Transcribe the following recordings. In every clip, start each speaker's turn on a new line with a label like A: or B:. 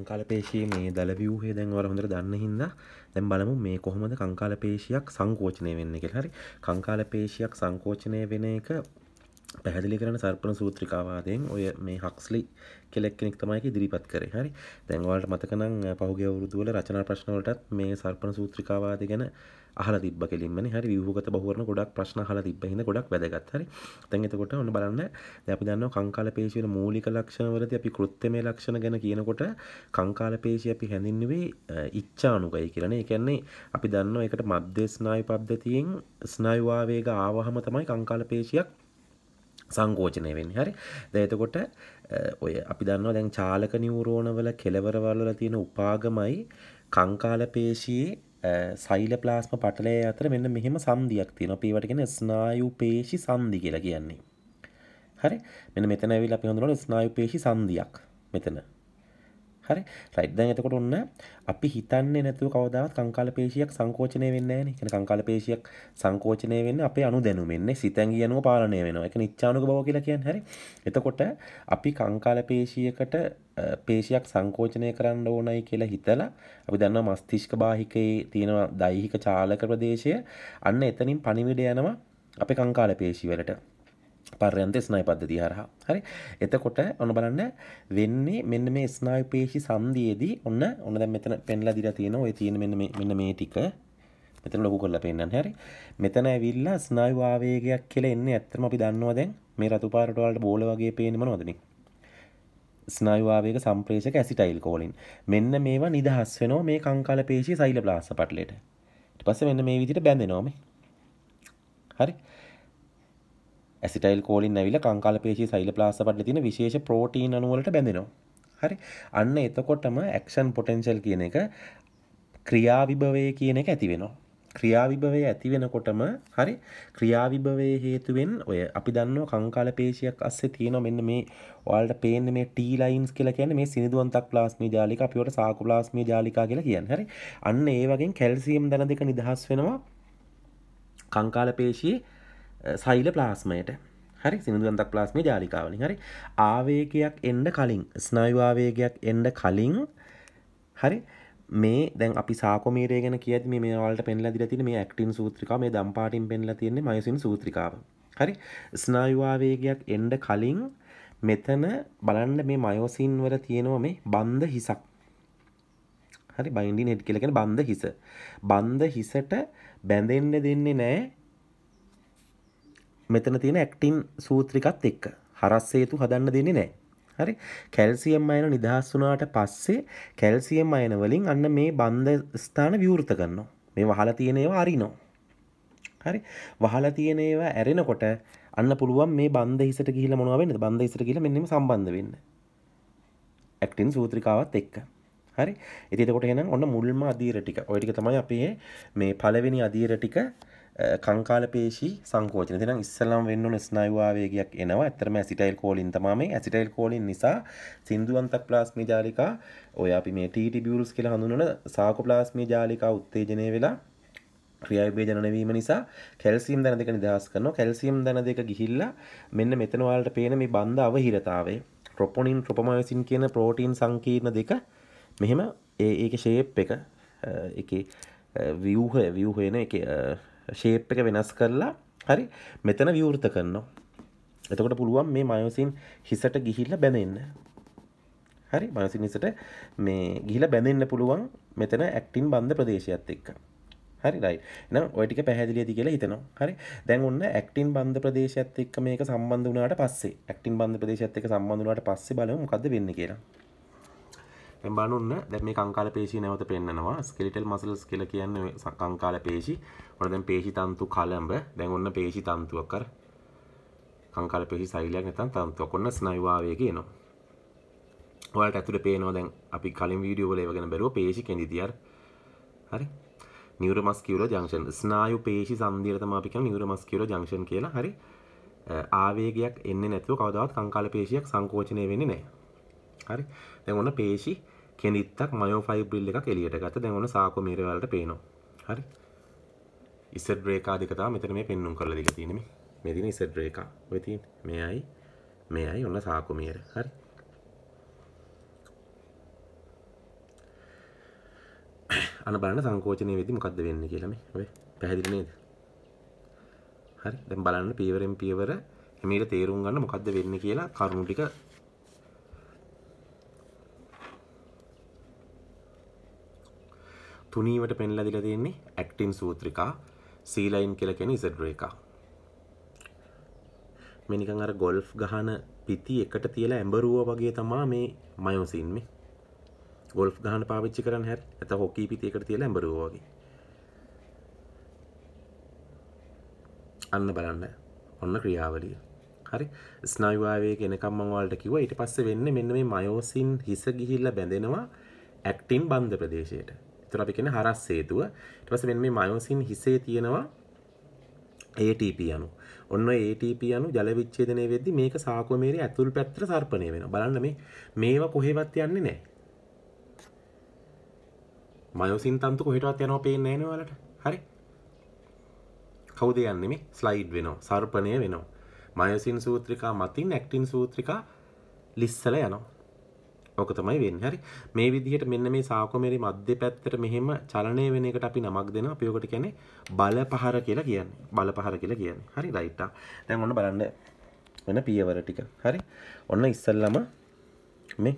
A: කංකාල පේශයේ මේ දල වියහේ දැන්වර හොඳට දන්න හින්න දැම් බලමු මේ කොහොමද කංකාල පේශයක් සංකෝචනය වෙන්න එක හරි කංකාල පේශයක් සංකෝචනය වෙන එක පැහැදිලි කරන සර්පන සූත්‍රිකාවාදයෙන් ඔය මේ හක්ස්ලි කෙලෙක් කෙනෙක් තමයික දිරිපත් කරේ හරි දැන්වාලට මතකනම් පහුගේ වුරුදුවල රචනා ප්‍රශ්නවලටත් මේ සර්පන සූත්‍රිකාවාද ගැන අහලා තිබ්බ කෙලින්මනේ හරි ව්‍යුහගත බහුවරණ ගොඩක් ප්‍රශ්න අහලා තිබ්බ හින්දා ගොඩක් වැදගත් හරි දැන් එතකොට ඔන්න බලන්න දැන් අපි දන්නවා කංකාල පේශී වල මූලික ලක්ෂණ වලදී අපි කෘත්‍යමය ලක්ෂණ ගැන කියනකොට කංකාල පේශී අපි හැඳින්නුවේ ඉච්ඡානුගය කියලානේ ඒ කියන්නේ අපි දන්නවා ඒකට මධ්‍ය ස්නායු පද්ධතියෙන් ස්නායු ආවේග ආවහම තමයි කංකාල පේශියක් සංකෝචනය වෙන් හරි දයතකොට ඔය අපි දන්නවා දැන් චාලක නිවරෝණවල කෙලවරවල්ල තියෙන උපාගමයි කංකාලපේශයේ සයිල ප්ලාස්ම පටලය අතර මෙන්න මෙහෙම සන්දියක් තියෙන පීවටගෙන ස්නායු පේශි සන්දි කියලා කියන්නේ හරි මෙන මෙතැනැවිල් අපි හඳුනට ස්නායු පේශි සන්දියක් මෙතන හරි රයිද්දන් එතකොට ඔන්න අපි හිතන්නේ නැතුව කවදාවත් කංකාල පේශියක් සංකෝචනය වෙන්නේ නැහැ නේ. කංකාල පේශියක් සංකෝචනය වෙන්නේ අපේ අණු දැනුමෙන්නේ සිතැඟි අණුව පාලනය වෙනවා. ඒක නිච්ඡානුක බව කියලා කියන්නේ. හරි. එතකොට අපි කංකාල පේශියකට පේශියක් සංකෝචනය කරන්න ඕනයි කියලා හිතලා අපි දන්නවා මස්තිෂ්ක බාහිකයේ තියෙන දෛහික චාලක ප්‍රදේශය අන්න එතනින් පණිවිඩ යනවා අපේ කංකාල පේශි වලට. පර්යන්ත ස්නයි පද්ධති හරහා හරි එතකොට ඔන්න බලන්න වෙන්නේ මෙන්න මේ ස්නායු පේශි සන්ධියේදී ඔන්න ඔන්න දැන් මෙතන පෙන්ලා දීලා තියෙනවා ඔය තියෙන මෙන්න මේ මෙන්න මේ ටික මෙතන ලොකු කරලා පෙන්නන්න හරි මෙතන ඇවිල්ලා ස්නායු ආවේගයක් කියලා එන්නේ ඇත්තටම අපි දන්නවා දැන් මේ රතු පාරට වලට බෝල වගේ පේන්නේ මොනවද මේ ස්නායු ආවේග සම්ප්‍රේෂක ඇසිටයිල් කෝලින් මෙන්න මේවා නිදහස් වෙනවා මේ කංකාල පේශි සෛල ප්ලාස්ම පටලයට ඊට පස්සේ මෙන්න මේ විදිහට බැඳෙනවා මේ හරි ඇසිටයිල් කෝලින් ඇවිල කංකාල පේශී සයිල ප්ලාස පට තින විශේෂ ප්‍රෝටීන් අනුවලට බැඳෙනවා හරි අන්න එතකොටම ඇක්ෂන් පොටෙන්ශල් කියන එක ක්‍රියාවිභවය කියන එක ඇති වෙනවා ක්‍රියාවිභවය ඇති වෙනකොටම හරි ක්‍රියාවිභවය හේතුවෙන් ඔය අපි දන්න කංකාල පේශයක් අස්සේ තියෙනවා මෙන්න මේ ඔයාලට පේන්නේ මේ T lines කියලා කියන්නේ මේ සිනිදුවන්තක් ප්ලාස්මී ජාලික අපි උඩ සාකු ප්ලාස්මී ජාලිකා කියලා කියන්නේ හරි අන්න ඒ වගේ කැල්සියම් දන දෙක නිදහස් වෙනවා කංකාල පේශියේ සයිල ප්ලාස්මයට හරි සිදුවන්තක් ප්ලාස්මේ ජාලිකාවලින් හරි ආවේගයක් එන්ඩ කලින් ස්නයිවාවේගයක් එන්ඩ කලින් හරි මේ දැන් අපි සාකමේරගෙන කියද මේවලට පෙන්ල දිරතින මේ ඇක්ටින් සූත්‍රිකා මේ දම්පාටින් පෙන්ල තියන්නේ මයසින් සූත්‍රිකාව හරි ස්නායුවාවේගයක් එන්ඩ කලින් මෙතන බලන්න මේ මයෝසින්වර තියෙනවා මේ බන්ධ හිසක් හරි බයින්ඩි නෙට් කියලගෙන බන්ධ හිස බන්ධ හිසට බැඳෙන්න දෙන්නේ නෑ මෙතන තියෙන ඇක්ටින් සූත්‍රිකත් එක්ක හරස්සේතු හදන්න දෙන්නේ නෑ හරි කැල්සියම් අයන නිදහස් වුණාට පස්සේ කැල්සියම් අයන වලින් අන්න මේ බන්ධ ස්ථාන විවෘත කරනවා මේ වහලා තියෙන ඒවා අරිනවා හරි වහලා තියෙන ඒවා ඇරෙනකොට අන්න පුළුවන් මේ බන්ධ හිසට ගිහිලා මොනවා වෙන්නද බන්ධ හිසට ගිහිලා මෙන්න මේ සම්බන්ධ වෙන්න ඇක්ටින් සූත්‍රිකාවත් එක්ක හරි ඉතින් එතකොට එහෙනම් ඔන්න මුල්ම අදීර ටික ඔය ටික තමයි අපි මේ පළවෙනි අදීර ටික කංකාලපේශී සංකෝචන තින ඉස්සලම් වෙන්න ස්නයිවාවේගයක් එනවා ඇතරම ඇසිටයිල් කෝලින් තමාම ඇසිටයිල් කෝලින් නිසා සිින්දුවන්ත ප්ලාස්මි ජාලිකා ඔය අපි මේ ටීටි බියවරුස් කියලා හඳුනන සාකු ප්ලාස්මි ජාලිකා උත්තේජනය වෙලා ක්‍රියාවිභේජනනවීම නිසා කැල්සිම් දැන දෙක නිදහස් කරනවා කැල්සිම් දැන දෙක ගිහිල්ලා මෙන්න මෙතන ඔයාලට පේන මේ බන්ධ අවහිරතාවය ප්‍රොපොනින් ප්‍රොපමයසින් කියන ප්‍රෝටීන් සංකීර්ණ දෙක මෙහෙම ඒක ශේප් එක එකේ ව්‍යූහය ව්‍යූහයන එක ශේප් එක වෙනස් කරලා හරි මෙතන විවෘත කරනවා. එතකොට පුළුවන් මේ මයෝසින් හිසට ගිහිල්ලා බැඳෙන්න. හරි මයෝසින් හිසට මේ ගිහිල්ලා බැඳෙන්න පුළුවන් මෙතන ඇක්ටින් බන්ධ ප්‍රදේශයත් එක්ක. හරි රයි නම් ඔය ටික පැහැදිලි ඇති කියලා හිතනවා. හරි. දැන් ඔන්න ඇක්ටින් බන්ධ ප්‍රදේශයත් එක්ක මේක සම්බන්ධ වුණාට පස්සේ ඇක්ටින් බන්ධ ප්‍රදේශයත් එක්ක සම්බන්ධ වුණාට පස්සේ බලමු මොකද්ද වෙන්නේ කියලා. එම්බලන්න දැ මේ කංකාල පේශී නැවත පෙන්න්නවා ස්කෙලිටල් මසල්ස් කියල කියන්න සංකාල පේශි ඔොනදැන් පේශි තන්තු කලම්ඹ දැන් ඔන්න පේශි තන්තුවක් කර කංකාල පෙහි සයිලයක් නතන් තන්තුවක් ඔන්න ස්නයිවාවය කියනවා ඔලට ඇතුට පේනෝ දැන් අපි කලින් වීඩියෝල ඒවගෙන බැරුව පේශි කෙදිදිියර් හරි නිවරමස්කිවර ජංක්ෂන් ස්නායු පේශි සන්දීරතමාපික නිවරමස්කිවර ජංක්ෂන් කියලා හරි ආවේගයක් එන්න නැතුව කවදවත් කංකාල පේශයක් සංකෝචනය වෙන්නේ නෑ හරි දැන් ඔන්න පේශි කෙනිත්තක් මයෝෆයිබ්‍රිල් එකක් එළියට ගත දැන් ඔන්න සාකොමීර වලට පේනවා හරි ඉස්සඩ් රේකා දෙක තමයි මෙතන මේ පෙන්눔 කරලා දීලා තියෙන්නේ මේ මේ තියෙන ඉස්සඩ් රේකා ඔය තියෙන්නේ මෙයයි මෙයයි ඔන්න සාකොමීර හරි අන බලන්න සංකෝචනය වෙදි මොකක්ද වෙන්න කියලම ඔය පැහැදිලි නේද හරි දැන් බලන්න පීවරෙන් පීවර හිමීට තේරුම් ගන්න මොකක්ද වෙන්න කියලා කරුණු ටික තුනීවට පෙන්ලා දීලා තියෙන්නේ ඇක්ටින් සූත්‍රිකා C line කියලා කියන්නේ Z රේඛා. මේ නිකන් අර ගොල්ෆ් ගහන පිටි එකට තියලා ඇඹරුවා වගේ තමයි මේ මයෝසින් මේ. ගොල්ෆ් ගහන පාවිච්චි කරන්න හැර නැත හොකී පිටි එකට තියලා ඇඹරුවා වගේ. අන්න බලන්න. ඔන්න ක්‍රියාවලිය. හරි ස්නායුවාවේ කෙනකම් මම ඔයාලට කිව්වා ඊට පස්සේ වෙන්නේ මෙන්න මේ මයෝසින් හිස ගිහිල්ලා බැඳෙනවා ඇක්ටින් බන්ධ ප්‍රදේශයට. එතකොට අපි කියන්නේ හරස් හේතුව. ඊට පස්සේ මෙන්න මේ මයෝසින් හිසේ තියෙනවා ATP අණු. ඔන්න ඔය ATP අණු ජල විච්ඡේදනයේ වෙද්දි මේක සාකුවමේරේ ඇතුල් පැත්තට සර්පණය වෙනවා. බලන්න මේ මේවා කොහෙවත් යන්නේ නැහැ. මයෝසින් තන්තු කොහෙටවත් යනවා පේන්නේ නැහැ නේ හරි. කවුද යන්නේ මේ ස්ලයිඩ් වෙනවා. සර්පණය වෙනවා. මයෝසින් සූත්‍රිකා මතින් ඇක්ටින් සූත්‍රිකා ලිස්සල යනවා. ඕක තමයි වෙන් හරි මේ විදිහට මෙන්න මේ සාකමරි මධ්‍ය පැත්තට මෙහෙම චලනය වෙන එකට අපි නමක් දෙන අපියෝකට කැනෙ බල පහර කියලා කියන්නේ බල පහර කියලා කියන්නේ හරි රයිට්ටා දැන් ඔන්න බලන්න වෙන පියවර ටික හරි ඔන්න ඉස්සල්ලම මේ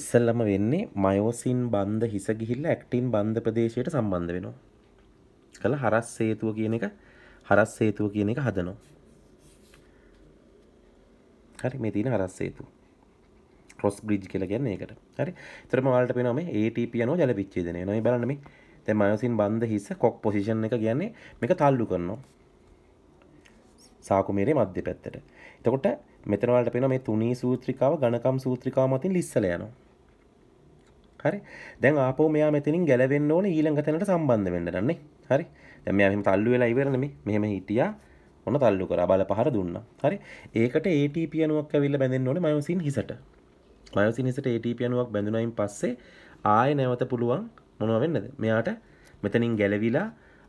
A: ඉස්සල්ලම වෙන්නේ මයෝසින් බන්ධ හිස ගිහිල්ල ඇක්ටින් බන්ධ ප්‍රදේශයට සම්බන්ධ වෙනවා. කළ හරස් සේතුව කියන එක හරස් සේතුව කියන එක හදනවා. හරි මේ තියෙන හරස්සේතු ක්‍රොස් බ්‍රිජ් කියලා කියන්නේ ඒකට. හරි. එතකොට ඔයාලට පේනවා මේ ATP යනවා ජල විච්ඡේදනය. නෝ මේ බලන්න මේ. දැන් මයෝසින් බන්ධ හිස කොක් පොසිෂන් එක කියන්නේ මේක තල්ලු කරනවා. සාකුමේරේ මධ්‍ය පැත්තට. එතකොට මෙතන ඔයාලට පේනවා මේ තුනී සූත්‍රිකාව ඝනකම් සූත්‍රිකාව මතින් ලිස්සලා යනවා. හරි. දැන් ආපහු මෙයා මෙතනින් ගැලවෙන්න ඕනේ ඊළඟ තැනට සම්බන්ධ වෙන්න නන්නේ. හරි. දැන් මෙයා මෙහෙම තල්ලු වෙලා ඉවරනේ මේ. මෙහෙම හිටියා. ඔන්න තල්ලු කර බල පහර දුන්න හරි ඒකට ඒටපියනුවක් ඇවිල්ල බැඳෙන් ඕන මයසින් හිසට මයසින් හිසට ඒටපියනුවක් බැඳුනයින් පස්සේ ආය නැවත පුළුවන් මොනවවෙන්නද මෙයාට මෙතනින් ගැලවිලා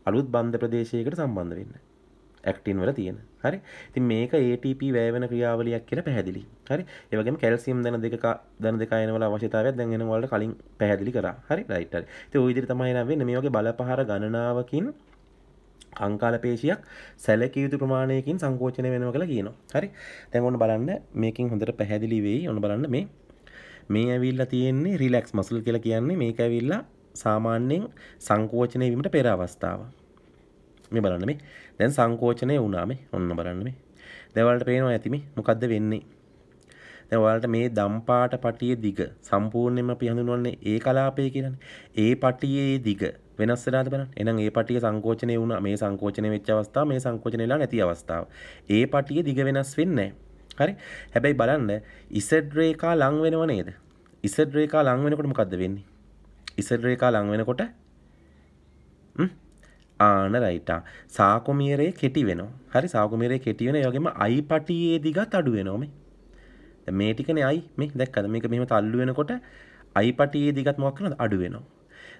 A: අලුත් බන්ධ ප්‍රදේශයකට සම්බන්ධ වෙන්න ඇක්ටින් වල තියෙන හරි ති මේක ATP වැෑවන ක්‍රියාවලයක් කියල පැහැදිලි හරි ඒවගේ කැල්සිම් දැන දෙක දන දෙකයනවල අවශ්‍යතාවයක් දැන්ගෙන වලට කලින් පැහැදිලි කර හරි රයිටර් ති ඉදිරි තමයින වෙන්න මේෝගේ බලපහර ගණනාවකින් කංකාල පේශියක් සැලකිය යුතු ප්‍රමාණයකින් සංකෝචනය වෙනවා කියලා කියනවා. හරි. දැන් ඔන්න බලන්න මේකෙන් හොඳට පැහැදිලි වෙයි. ඔන්න බලන්න මේ මේ ඇවිල්ලා තියෙන්නේ රිලැක්ස් මසල් කියලා කියන්නේ මේක ඇවිල්ලා සාමාන්‍යයෙන් සංකෝචනය වීමට පෙර අවස්ථාව. මේ බලන්න මේ. දැන් සංකෝචනය වුණා මේ. ඔන්න බලන්න මේ. දැන් වලට පේනවා ඇති මේ මොකද්ද වෙන්නේ? ඔයාලට මේ දම්පාට පටියේ දිග සම්පූර්ණයෙන්ම අපි හඳුන්වන්නේ ඒ කලාපය කියලානේ. ඒ පටියේ දිග වෙනස් වෙනවද බලන්න. එහෙනම් ඒ පටිය සංකෝචනය වුණා. මේ සංකෝචනය වෙච්ච අවස්ථාව මේ සංකෝචනය වෙලා නැති අවස්ථාව. ඒ පටිය දිග වෙනස් වෙන්නේ හරි. හැබැයි බලන්න ඉසඩ් රේඛා ලං වෙනව නේද? ඉසඩ් රේඛා ලං වෙනකොට මොකද්ද වෙන්නේ? ඉසඩ් රේඛා ලං වෙනකොට ආන රයිටා සාකොමියරේ කෙටි වෙනවා. හරි සාකොමියරේ කෙටි වෙනවා. ඒ වගේම අයිපටියේ දිගත් අඩු වෙනවා මේ. මේ ටිකනේ i මේ දැක්කද මේක මෙහෙම තල්ලු වෙනකොට i පටියේ දිගත් මොකක් කරනවද අඩු වෙනවා.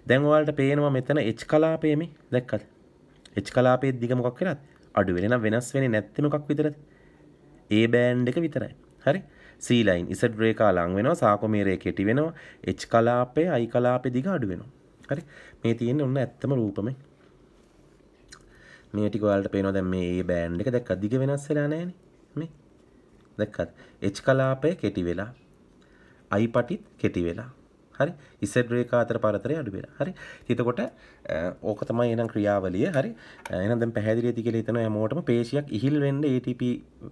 A: දැන් ඔයාලට පේනවා මෙතන h කලාපයේ මේ දැක්කද? h කලාපයේ දිග මොකක් වෙනවද? අඩු වෙන. එහෙනම් වෙනස් වෙන්නේ නැත්තේ මොකක් විතරද? a බෑන්ඩ් එක විතරයි. හරි? C line Z රේඛා ලං වෙනවා, සාකොමීරය කෙටි වෙනවා, h කලාපය i කලාපේ දිග අඩු වෙනවා. හරි? මේ තියෙන්නේ ඔන්න ඇත්තම රූපමේ. මේ ටික ඔයාලට පේනවා දැන් මේ a බෑන්ඩ් එක දැක්කද? දිග වෙනස් වෙලා නැහැනේ. මේ දැක්කත් H කලාපය කෙටි වෙලා I පටිත් කෙටි වෙලා හරි ඉස රේකා අතර පරතරය අඩු වෙලා හරි එතකොට ඕක තමයි එහෙනම් ක්‍රියාවලිය හරි එහෙනම් දැන් පැහැදිලිද කියලා හිතන හැමෝටම පේශියක් ඉහිල් වෙන්න ATP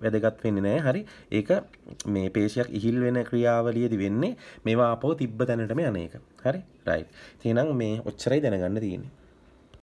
A: වැදගත් වෙන්නේ නැහැ හරි ඒක මේ පේශියක් ඉහිල් වෙන ක්‍රියාවලියේදී වෙන්නේ මේවා අපව තිබ්බ තැනටම යන්නේක හරි රයිට් එහෙනම් මේ ඔච්චරයි දැනගන්න තියෙන්නේ